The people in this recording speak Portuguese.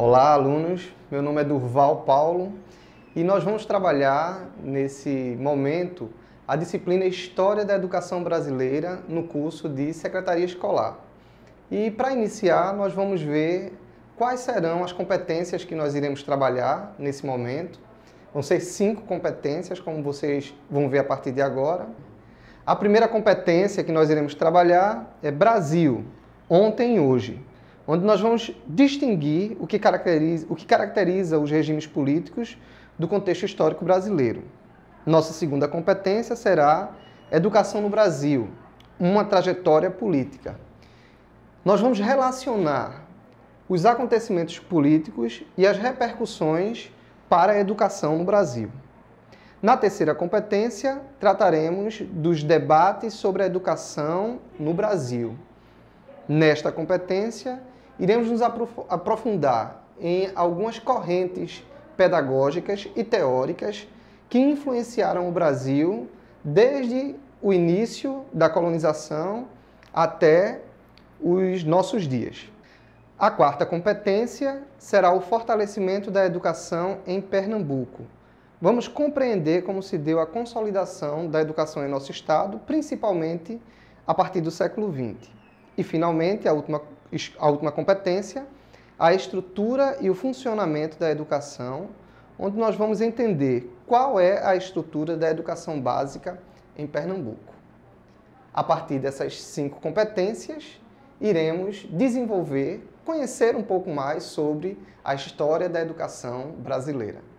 Olá, alunos. Meu nome é Durval Paulo e nós vamos trabalhar nesse momento a disciplina História da Educação Brasileira no curso de Secretaria Escolar. E para iniciar, nós vamos ver quais serão as competências que nós iremos trabalhar nesse momento. Vão ser cinco competências, como vocês vão ver a partir de agora. A primeira competência que nós iremos trabalhar é Brasil, ontem e hoje onde nós vamos distinguir o que caracteriza, o que caracteriza os regimes políticos do contexto histórico brasileiro. Nossa segunda competência será Educação no Brasil, uma trajetória política. Nós vamos relacionar os acontecimentos políticos e as repercussões para a educação no Brasil. Na terceira competência, trataremos dos debates sobre a educação no Brasil. Nesta competência, iremos nos aprofundar em algumas correntes pedagógicas e teóricas que influenciaram o Brasil desde o início da colonização até os nossos dias. A quarta competência será o fortalecimento da educação em Pernambuco. Vamos compreender como se deu a consolidação da educação em nosso estado, principalmente a partir do século XX. E, finalmente, a última, a última competência, a estrutura e o funcionamento da educação, onde nós vamos entender qual é a estrutura da educação básica em Pernambuco. A partir dessas cinco competências, iremos desenvolver, conhecer um pouco mais sobre a história da educação brasileira.